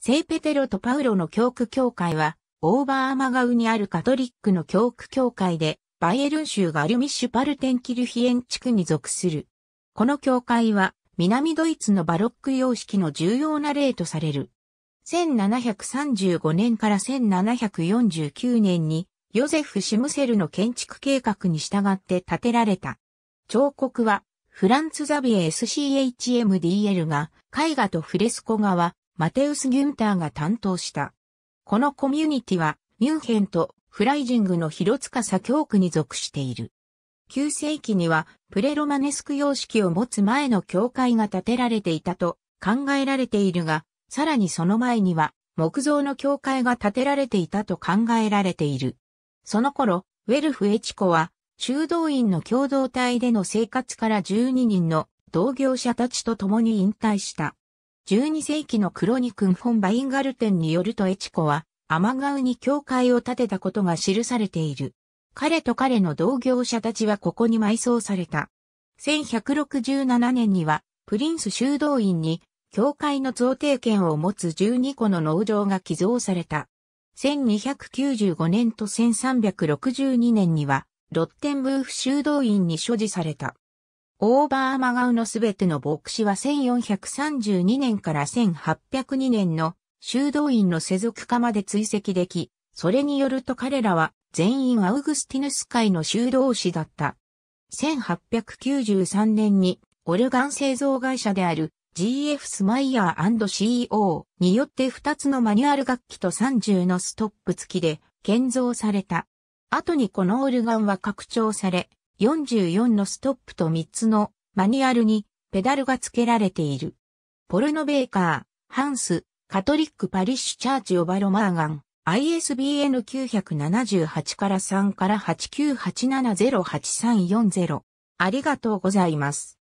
聖ペテロとパウロの教区教会は、オーバーアマガウにあるカトリックの教区教会で、バイエルン州ガルミッシュパルテンキルヒエン地区に属する。この教会は、南ドイツのバロック様式の重要な例とされる。1735年から1749年に、ヨゼフ・シムセルの建築計画に従って建てられた。彫刻は、フランツ・ザビエ SCHMDL が、絵画とフレスコ画は、マテウス・ギュンターが担当した。このコミュニティは、ミュンヘンとフライジングの広塚左京区に属している。9世紀にはプレロマネスク様式を持つ前の教会が建てられていたと考えられているが、さらにその前には木造の教会が建てられていたと考えられている。その頃、ウェルフ・エチコは修道院の共同体での生活から12人の同業者たちと共に引退した。12世紀のクロニクン・フォン・バインガルテンによるとエチコは、アマガウに教会を建てたことが記されている。彼と彼の同業者たちはここに埋葬された。1167年には、プリンス修道院に、教会の贈呈権を持つ12個の農場が寄贈された。1295年と1362年には、ロッテンブーフ修道院に所持された。オーバーマガウのすべての牧師は1432年から1802年の修道院の世俗化まで追跡でき、それによると彼らは全員アウグスティヌス会の修道士だった。1893年にオルガン製造会社である GF スマイヤー &CO によって2つのマニュアル楽器と30のストップ付きで建造された。後にこのオルガンは拡張され、44のストップと3つのマニュアルにペダルが付けられている。ポルノベーカー、ハンス、カトリックパリッシュチャーチオバロマーガン、ISBN 978から3から898708340。ありがとうございます。